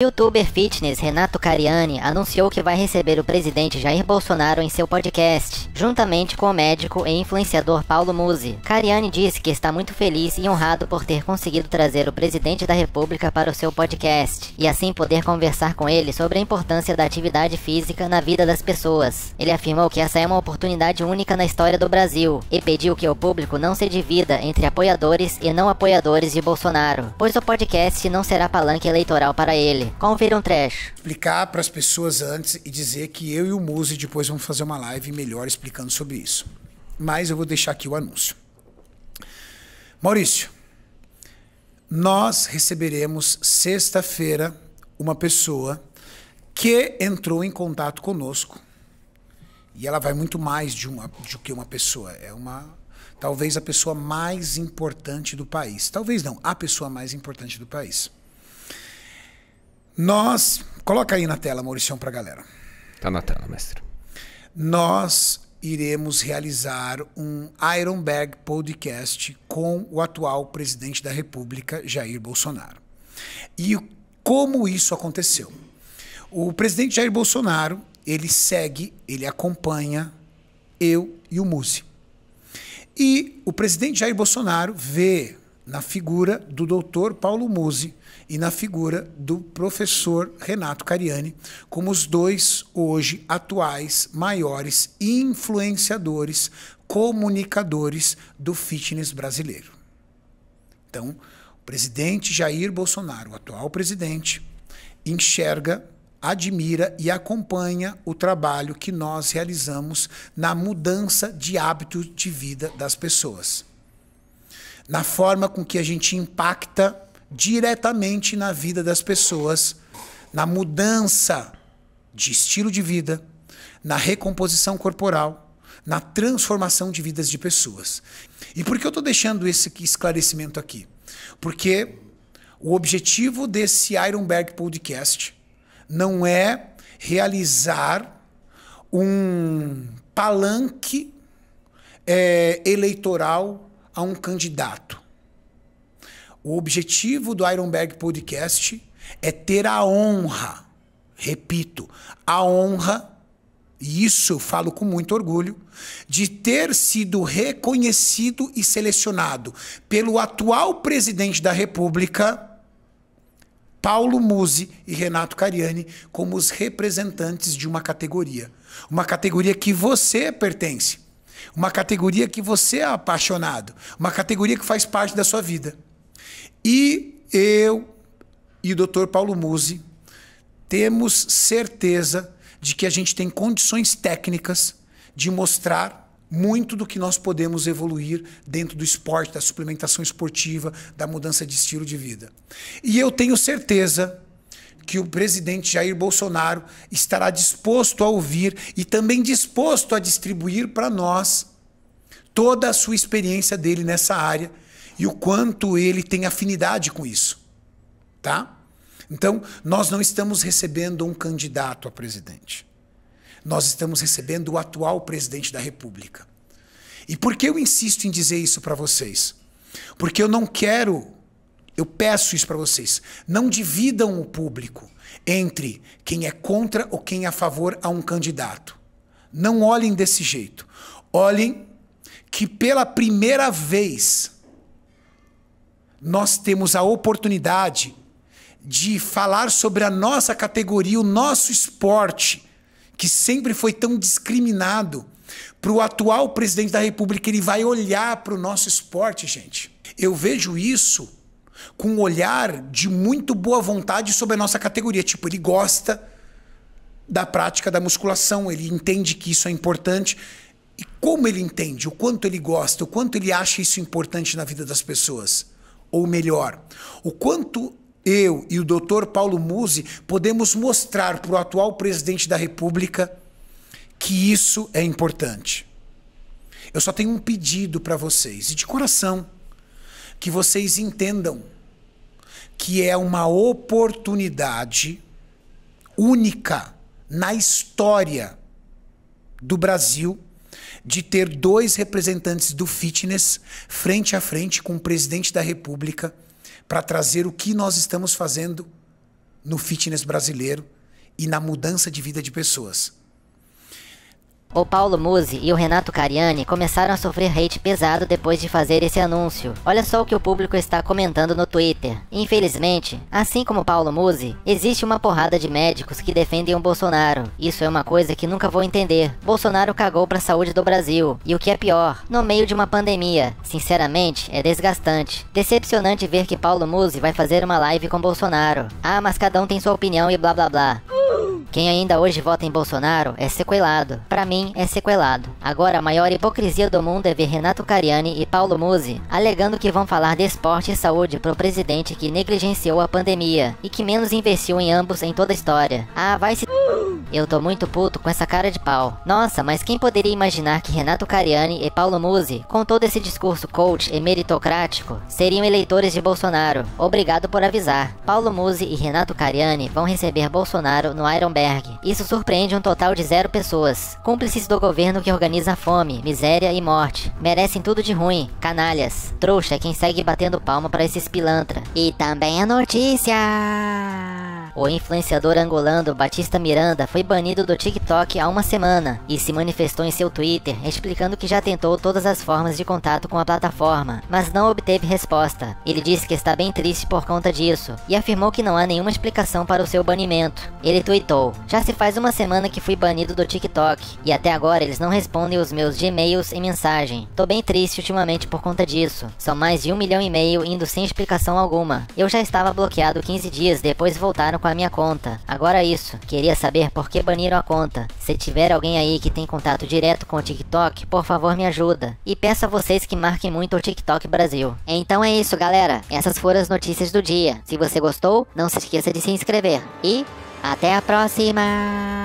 Youtuber fitness Renato Cariani anunciou que vai receber o presidente Jair Bolsonaro em seu podcast, juntamente com o médico e influenciador Paulo Musi. Cariani disse que está muito feliz e honrado por ter conseguido trazer o presidente da República para o seu podcast e assim poder conversar com ele sobre a importância da atividade física na vida das pessoas. Ele afirmou que essa é uma oportunidade única na história do Brasil e pediu que o público não se divida entre apoiadores e não apoiadores de Bolsonaro, pois o podcast não será palanque eleitoral para ele. Sim. Como vira um trecho. Explicar para as pessoas antes e dizer que eu e o Muse depois vamos fazer uma live melhor explicando sobre isso. Mas eu vou deixar aqui o anúncio. Maurício, nós receberemos sexta-feira uma pessoa que entrou em contato conosco. E ela vai muito mais de, uma, de que uma pessoa. É uma talvez a pessoa mais importante do país. Talvez não, a pessoa mais importante do país. Nós. Coloca aí na tela, Maurício, para a galera. Está na tela, mestre. Nós iremos realizar um Ironberg podcast com o atual presidente da República, Jair Bolsonaro. E como isso aconteceu? O presidente Jair Bolsonaro, ele segue, ele acompanha eu e o Musi. E o presidente Jair Bolsonaro vê na figura do doutor Paulo Musi e na figura do professor Renato Cariani, como os dois hoje atuais maiores influenciadores, comunicadores do fitness brasileiro. Então, o presidente Jair Bolsonaro, o atual presidente, enxerga admira e acompanha o trabalho que nós realizamos na mudança de hábito de vida das pessoas na forma com que a gente impacta diretamente na vida das pessoas, na mudança de estilo de vida, na recomposição corporal, na transformação de vidas de pessoas. E por que eu estou deixando esse esclarecimento aqui? Porque o objetivo desse Ironberg Podcast não é realizar um palanque é, eleitoral a um candidato. O objetivo do Ironberg Podcast é ter a honra, repito, a honra, e isso eu falo com muito orgulho, de ter sido reconhecido e selecionado pelo atual presidente da República. Paulo Musi e Renato Cariani como os representantes de uma categoria. Uma categoria que você pertence. Uma categoria que você é apaixonado, uma categoria que faz parte da sua vida. E eu e o Dr. Paulo Musi temos certeza de que a gente tem condições técnicas de mostrar muito do que nós podemos evoluir dentro do esporte, da suplementação esportiva, da mudança de estilo de vida. E eu tenho certeza que o presidente Jair Bolsonaro estará disposto a ouvir e também disposto a distribuir para nós toda a sua experiência dele nessa área e o quanto ele tem afinidade com isso. Tá? Então, nós não estamos recebendo um candidato a presidente. Nós estamos recebendo o atual presidente da República. E por que eu insisto em dizer isso para vocês? Porque eu não quero eu peço isso para vocês. Não dividam o público entre quem é contra ou quem é a favor a um candidato. Não olhem desse jeito. Olhem que pela primeira vez nós temos a oportunidade de falar sobre a nossa categoria, o nosso esporte, que sempre foi tão discriminado. Para o atual presidente da República, ele vai olhar para o nosso esporte, gente. Eu vejo isso com um olhar de muito boa vontade sobre a nossa categoria. Tipo, ele gosta da prática da musculação, ele entende que isso é importante. E como ele entende, o quanto ele gosta, o quanto ele acha isso importante na vida das pessoas. Ou melhor, o quanto eu e o doutor Paulo Musi podemos mostrar para o atual presidente da República que isso é importante. Eu só tenho um pedido para vocês, e de coração que vocês entendam que é uma oportunidade única na história do Brasil de ter dois representantes do fitness frente a frente com o presidente da República para trazer o que nós estamos fazendo no fitness brasileiro e na mudança de vida de pessoas. O Paulo Musi e o Renato Cariani começaram a sofrer hate pesado depois de fazer esse anúncio. Olha só o que o público está comentando no Twitter. Infelizmente, assim como Paulo Musi, existe uma porrada de médicos que defendem o Bolsonaro. Isso é uma coisa que nunca vou entender. Bolsonaro cagou para a saúde do Brasil. E o que é pior, no meio de uma pandemia. Sinceramente, é desgastante. Decepcionante ver que Paulo Musi vai fazer uma live com Bolsonaro. Ah, mas cada um tem sua opinião e blá blá blá. Quem ainda hoje vota em Bolsonaro é sequelado. Para mim, é sequelado. Agora, a maior hipocrisia do mundo é ver Renato Cariani e Paulo Musi alegando que vão falar de esporte e saúde pro presidente que negligenciou a pandemia e que menos investiu em ambos em toda a história. Ah, vai se. Eu tô muito puto com essa cara de pau. Nossa, mas quem poderia imaginar que Renato Cariani e Paulo Musi, com todo esse discurso coach e meritocrático, seriam eleitores de Bolsonaro? Obrigado por avisar. Paulo Musi e Renato Cariani vão receber Bolsonaro no Ironberg. Isso surpreende um total de zero pessoas. Cúmplices do governo que organiza fome, miséria e morte. Merecem tudo de ruim. Canalhas. Trouxa é quem segue batendo palma para esses pilantra. E também a notícia! O influenciador angolano Batista Miranda foi banido do TikTok há uma semana e se manifestou em seu Twitter explicando que já tentou todas as formas de contato com a plataforma, mas não obteve resposta. Ele disse que está bem triste por conta disso e afirmou que não há nenhuma explicação para o seu banimento. Ele tweetou: Já se faz uma semana que fui banido do TikTok e até agora eles não respondem os meus e-mails e mensagem. Tô bem triste ultimamente por conta disso. São mais de um milhão e meio indo sem explicação alguma. Eu já estava bloqueado 15 dias, depois voltaram com a minha conta. Agora isso, queria saber por que baniram a conta. Se tiver alguém aí que tem contato direto com o TikTok, por favor me ajuda. E peço a vocês que marquem muito o TikTok Brasil. Então é isso, galera. Essas foram as notícias do dia. Se você gostou, não se esqueça de se inscrever. E até a próxima!